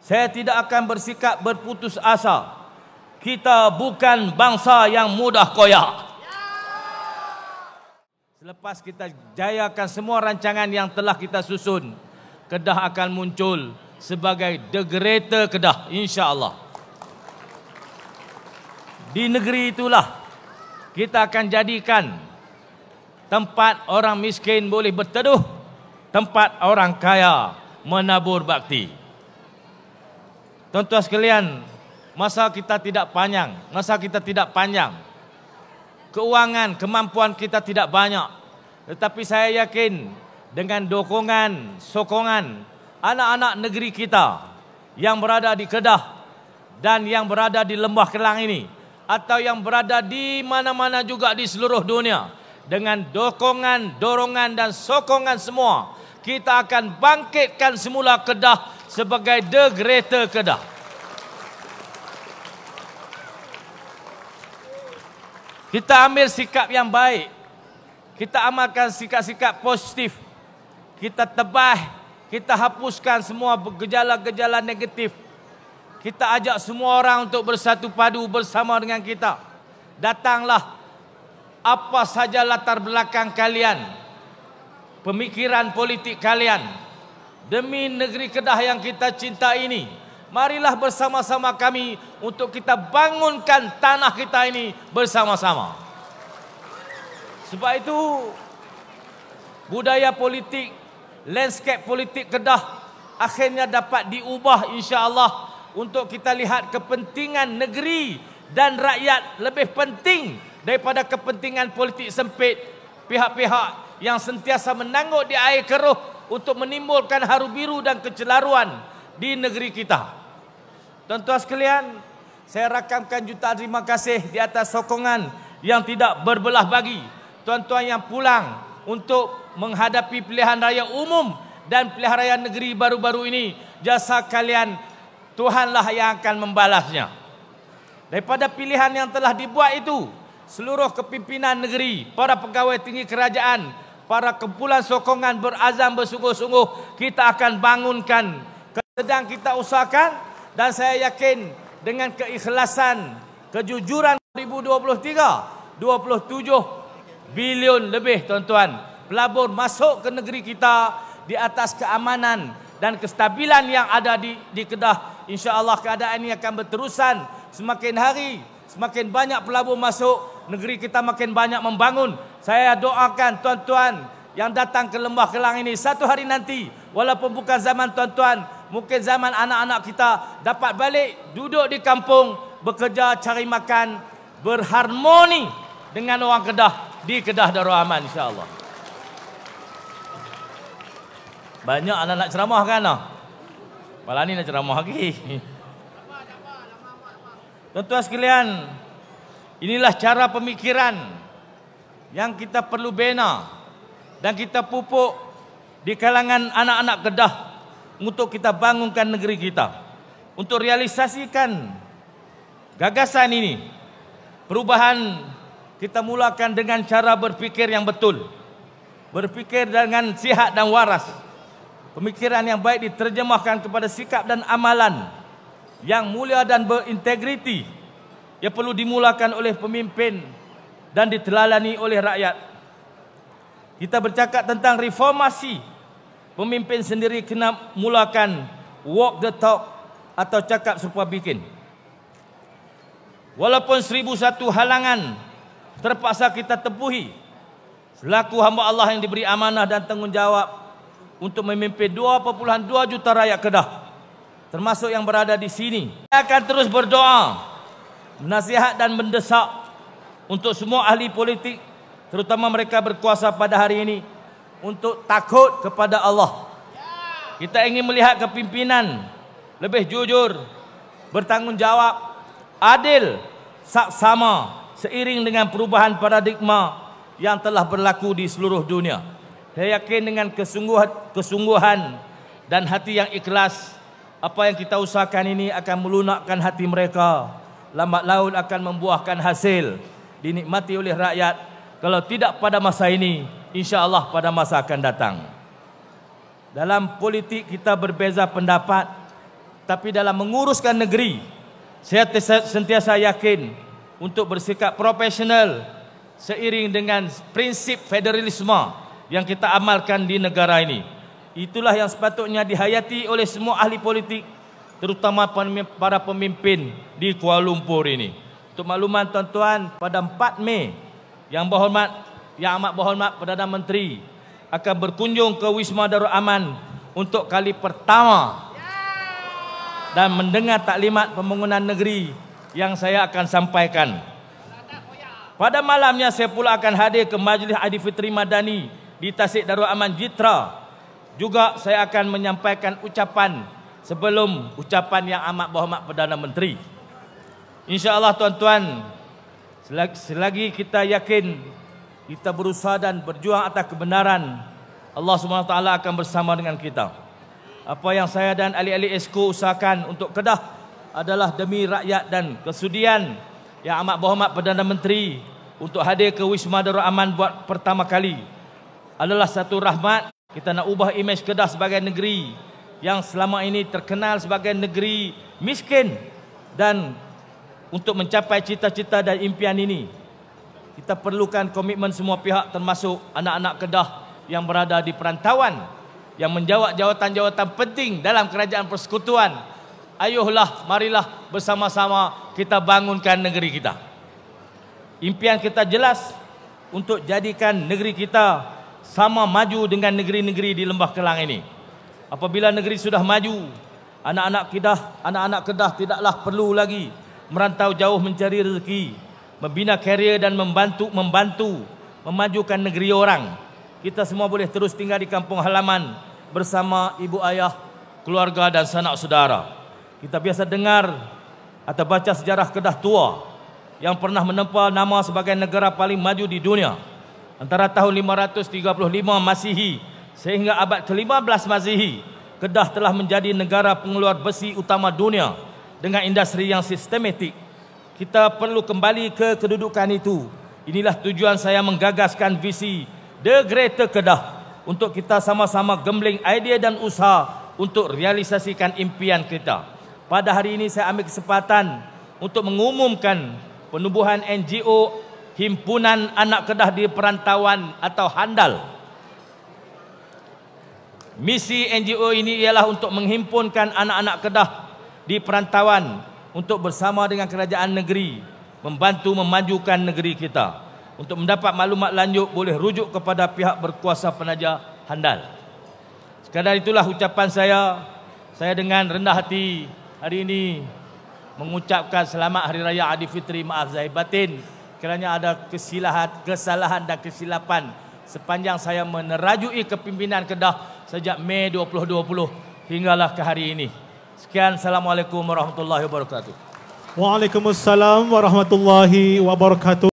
Saya tidak akan bersikap berputus asa. Kita bukan bangsa yang mudah koyak. Selepas kita jayakan semua rancangan yang telah kita susun, Kedah akan muncul sebagai the greater Kedah insya-Allah. Di negeri itulah kita akan jadikan tempat orang miskin boleh berteduh, tempat orang kaya menabur bakti. Tentu sekalian, masa kita tidak panjang, masa kita tidak panjang. Keuangan, kemampuan kita tidak banyak. Tetapi saya yakin dengan dokongan sokongan anak-anak negeri kita yang berada di Kedah dan yang berada di Lembah Kelang ini atau yang berada di mana-mana juga di seluruh dunia dengan dokongan dorongan dan sokongan semua kita akan bangkitkan semula Kedah sebagai The Greater Kedah. Kita ambil sikap yang baik. Kita amalkan sikap-sikap positif. Kita tebah. Kita hapuskan semua gejala-gejala negatif. Kita ajak semua orang untuk bersatu padu bersama dengan kita. Datanglah apa saja latar belakang kalian. Pemikiran politik kalian demi negeri Kedah yang kita cinta ini. Marilah bersama-sama kami untuk kita bangunkan tanah kita ini bersama-sama. Sebab itu budaya politik, landscape politik Kedah akhirnya dapat diubah insya-Allah untuk kita lihat kepentingan negeri dan rakyat lebih penting daripada kepentingan politik sempit pihak-pihak yang sentiasa menangguk di air keruh untuk menimbulkan haru biru dan kecelaruan di negeri kita. Tuan-tuan sekalian, saya rakamkan jutaan terima kasih di atas sokongan yang tidak berbelah bagi tuan-tuan yang pulang untuk menghadapi pilihan raya umum dan pilihan raya negeri baru-baru ini. Jasa kalian, Tuhanlah yang akan membalasnya. Daripada pilihan yang telah dibuat itu, seluruh kepimpinan negeri, para pegawai tinggi kerajaan, para kumpulan sokongan berazam bersungguh-sungguh kita akan bangunkan sedang kita usahakan dan saya yakin dengan keikhlasan kejujuran 2023 27 bilion lebih tuan-tuan pelabur masuk ke negeri kita di atas keamanan dan kestabilan yang ada di, di Kedah insya-Allah keadaan ini akan berterusan semakin hari semakin banyak pelabur masuk negeri kita makin banyak membangun. Saya doakan tuan-tuan yang datang ke Lembah Kelang ini satu hari nanti, walaupun bukan zaman tuan-tuan, mungkin zaman anak-anak kita dapat balik duduk di kampung, bekerja cari makan, berharmoni dengan orang Kedah di Kedah Darul Aman insya-Allah. Banyak anak nak ceramah kan? Ah? Malah ni nak ceramah lagi. Tuan-tuan sekalian, Inilah cara pemikiran yang kita perlu bina dan kita pupuk di kalangan anak-anak Kedah untuk kita bangunkan negeri kita. Untuk realisasikan gagasan ini, perubahan kita mulakan dengan cara berfikir yang betul. Berfikir dengan sihat dan waras. Pemikiran yang baik diterjemahkan kepada sikap dan amalan yang mulia dan berintegriti. Ia perlu dimulakan oleh pemimpin dan ditelalani oleh rakyat. Kita bercakap tentang reformasi. Pemimpin sendiri kena mulakan walk the talk atau cakap supaya bikin. Walaupun seribu satu halangan terpaksa kita tempuhi. Selaku hamba Allah yang diberi amanah dan tanggungjawab untuk memimpin 2.2 juta rakyat Kedah. Termasuk yang berada di sini. Saya akan terus berdoa menasihat dan mendesak untuk semua ahli politik terutama mereka berkuasa pada hari ini untuk takut kepada Allah. Kita ingin melihat kepimpinan lebih jujur, bertanggungjawab, adil, saksama seiring dengan perubahan paradigma yang telah berlaku di seluruh dunia. Saya yakin dengan kesungguhan, kesungguhan dan hati yang ikhlas apa yang kita usahakan ini akan melunakkan hati mereka lambat laun akan membuahkan hasil dinikmati oleh rakyat kalau tidak pada masa ini insyaallah pada masa akan datang dalam politik kita berbeza pendapat tapi dalam menguruskan negeri saya sentiasa yakin untuk bersikap profesional seiring dengan prinsip federalisme yang kita amalkan di negara ini itulah yang sepatutnya dihayati oleh semua ahli politik terutama para pemimpin di Kuala Lumpur ini. Untuk makluman tuan-tuan, pada 4 Mei yang berhormat, yang amat berhormat Perdana Menteri akan berkunjung ke Wisma Darul Aman untuk kali pertama dan mendengar taklimat pembangunan negeri yang saya akan sampaikan. Pada malamnya saya pula akan hadir ke Majlis Adi Fitri Madani di Tasik Darul Aman Jitra. Juga saya akan menyampaikan ucapan sebelum ucapan yang amat berhormat Perdana Menteri. InsyaAllah tuan-tuan, selagi kita yakin kita berusaha dan berjuang atas kebenaran, Allah SWT akan bersama dengan kita. Apa yang saya dan ahli-ahli esko usahakan untuk Kedah adalah demi rakyat dan kesudian yang amat berhormat Perdana Menteri untuk hadir ke Wisma Darul Aman buat pertama kali. Adalah satu rahmat kita nak ubah imej Kedah sebagai negeri yang selama ini terkenal sebagai negeri miskin dan untuk mencapai cita-cita dan impian ini kita perlukan komitmen semua pihak termasuk anak-anak Kedah yang berada di perantauan yang menjawab jawatan-jawatan penting dalam kerajaan persekutuan ayuhlah marilah bersama-sama kita bangunkan negeri kita impian kita jelas untuk jadikan negeri kita sama maju dengan negeri-negeri di Lembah Kelang ini apabila negeri sudah maju anak-anak kedah anak-anak kedah tidaklah perlu lagi merantau jauh mencari rezeki membina kerjaya dan membantu membantu memajukan negeri orang kita semua boleh terus tinggal di kampung halaman bersama ibu ayah keluarga dan sanak saudara kita biasa dengar atau baca sejarah kedah tua yang pernah menempa nama sebagai negara paling maju di dunia antara tahun 535 Masihi Sehingga abad ke-15 Masihi, Kedah telah menjadi negara pengeluar besi utama dunia dengan industri yang sistematik. Kita perlu kembali ke kedudukan itu. Inilah tujuan saya menggagaskan visi The Greater Kedah untuk kita sama-sama gembling idea dan usaha untuk realisasikan impian kita. Pada hari ini saya ambil kesempatan untuk mengumumkan penubuhan NGO Himpunan Anak Kedah di Perantauan atau Handal. Misi NGO ini ialah untuk menghimpunkan anak-anak Kedah di perantauan untuk bersama dengan kerajaan negeri membantu memajukan negeri kita. Untuk mendapat maklumat lanjut boleh rujuk kepada pihak berkuasa penaja handal. Sekadar itulah ucapan saya. Saya dengan rendah hati hari ini mengucapkan selamat Hari Raya Adi Fitri maaf Zahir Batin kerana ada kesilahan, kesalahan dan kesilapan sepanjang saya menerajui kepimpinan Kedah sejak Mei 2020 hinggalah ke hari ini. Sekian Assalamualaikum warahmatullahi wabarakatuh. Waalaikumsalam warahmatullahi wabarakatuh.